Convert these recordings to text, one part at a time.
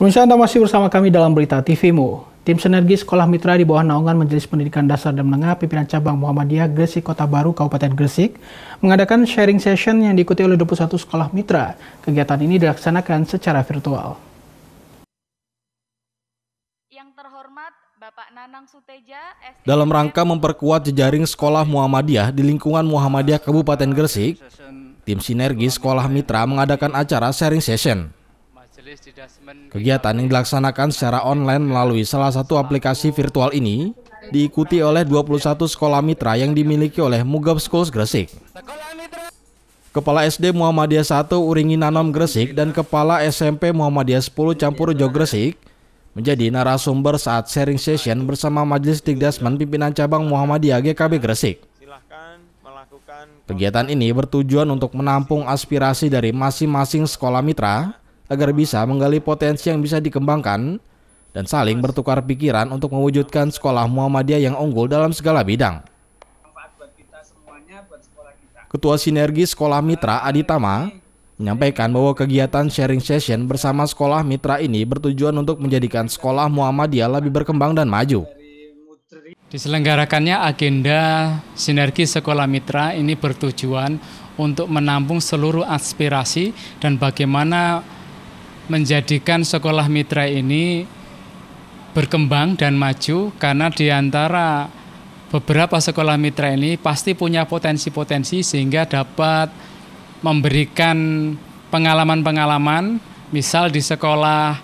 Pemirsa Anda masih bersama kami dalam Berita TVMU. Tim Sinergi Sekolah Mitra di bawah naungan Majelis Pendidikan Dasar dan Menengah pimpinan cabang Muhammadiyah Gresik Kota Baru Kabupaten Gresik mengadakan sharing session yang diikuti oleh 21 sekolah mitra. Kegiatan ini dilaksanakan secara virtual. Yang terhormat Bapak Nanang Suteja, Dalam rangka memperkuat jejaring sekolah Muhammadiyah di lingkungan Muhammadiyah Kabupaten Gresik, tim sinergi sekolah mitra mengadakan acara sharing session Kegiatan yang dilaksanakan secara online melalui salah satu aplikasi virtual ini diikuti oleh 21 sekolah mitra yang dimiliki oleh Mugab Schools Gresik. Kepala SD Muhammadiyah 1 Uringi Nanom Gresik dan Kepala SMP Muhammadiyah 10 Campur Jo Gresik menjadi narasumber saat sharing session bersama Majelis Tikdasman pimpinan cabang Muhammadiyah GKB Gresik. Kegiatan ini bertujuan untuk menampung aspirasi dari masing-masing sekolah mitra agar bisa menggali potensi yang bisa dikembangkan dan saling bertukar pikiran untuk mewujudkan sekolah Muhammadiyah yang unggul dalam segala bidang. Ketua Sinergi Sekolah Mitra nah, Aditama menyampaikan bahwa kegiatan sharing session bersama sekolah mitra ini bertujuan untuk menjadikan sekolah Muhammadiyah lebih berkembang dan maju. Diselenggarakannya agenda sinergi sekolah mitra ini bertujuan untuk menampung seluruh aspirasi dan bagaimana menjadikan sekolah mitra ini berkembang dan maju karena di antara beberapa sekolah mitra ini pasti punya potensi-potensi sehingga dapat memberikan pengalaman-pengalaman misal di sekolah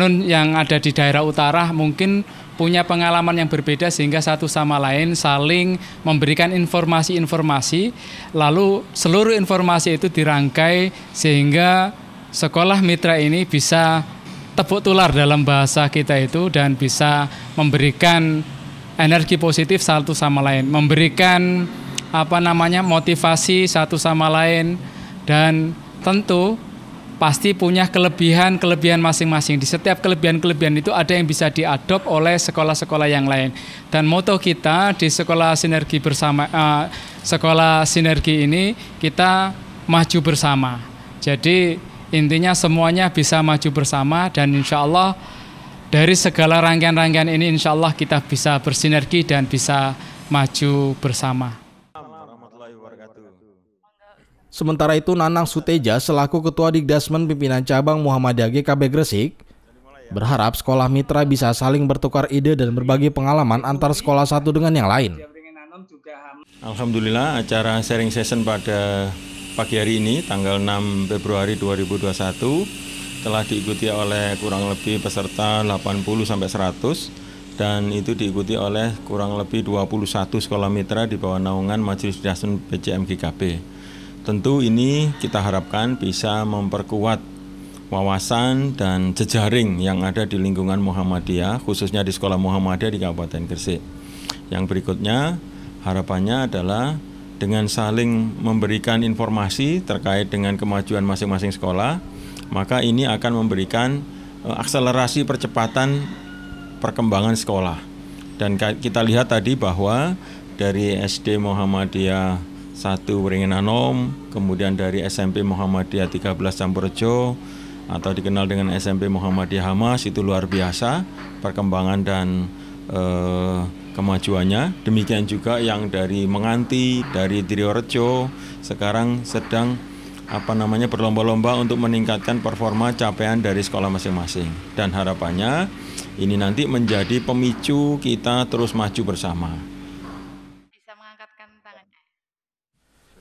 nun yang ada di daerah utara mungkin punya pengalaman yang berbeda sehingga satu sama lain saling memberikan informasi-informasi lalu seluruh informasi itu dirangkai sehingga sekolah mitra ini bisa tepuk tular dalam bahasa kita itu dan bisa memberikan energi positif satu sama lain, memberikan apa namanya motivasi satu sama lain dan tentu pasti punya kelebihan-kelebihan masing-masing. Di setiap kelebihan-kelebihan itu ada yang bisa diadop oleh sekolah-sekolah yang lain. Dan moto kita di sekolah sinergi bersama uh, sekolah sinergi ini kita maju bersama. Jadi Intinya semuanya bisa maju bersama dan insya Allah dari segala rangkaian-rangkaian ini insya Allah kita bisa bersinergi dan bisa maju bersama. Sementara itu Nanang Suteja selaku Ketua Dikdasmen Pimpinan Cabang Muhammadiyah GKB Gresik berharap sekolah mitra bisa saling bertukar ide dan berbagi pengalaman antar sekolah satu dengan yang lain. Alhamdulillah acara sharing session pada pagi hari ini tanggal 6 Februari 2021 telah diikuti oleh kurang lebih peserta 80 sampai 100 dan itu diikuti oleh kurang lebih 21 sekolah mitra di bawah naungan Majelis Dasun PJM GKB. Tentu ini kita harapkan bisa memperkuat wawasan dan jejaring yang ada di lingkungan Muhammadiyah, khususnya di Sekolah Muhammadiyah di Kabupaten Gresik. Yang berikutnya, harapannya adalah dengan saling memberikan informasi terkait dengan kemajuan masing-masing sekolah, maka ini akan memberikan eh, akselerasi percepatan perkembangan sekolah. Dan kita lihat tadi bahwa dari SD Muhammadiyah 1 Wringin Anom, kemudian dari SMP Muhammadiyah 13 Campurjo atau dikenal dengan SMP Muhammadiyah Hamas itu luar biasa perkembangan dan eh, kemajuannya. Demikian juga yang dari Menganti, dari Triorejo sekarang sedang apa namanya berlomba-lomba untuk meningkatkan performa capaian dari sekolah masing-masing. Dan harapannya ini nanti menjadi pemicu kita terus maju bersama.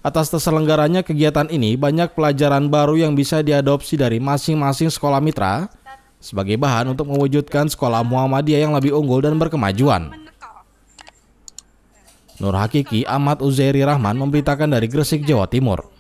Atas terselenggaranya kegiatan ini, banyak pelajaran baru yang bisa diadopsi dari masing-masing sekolah mitra sebagai bahan untuk mewujudkan sekolah Muhammadiyah yang lebih unggul dan berkemajuan. Nur Hakiki Ahmad Uzairi Rahman memberitakan dari Gresik, Jawa Timur.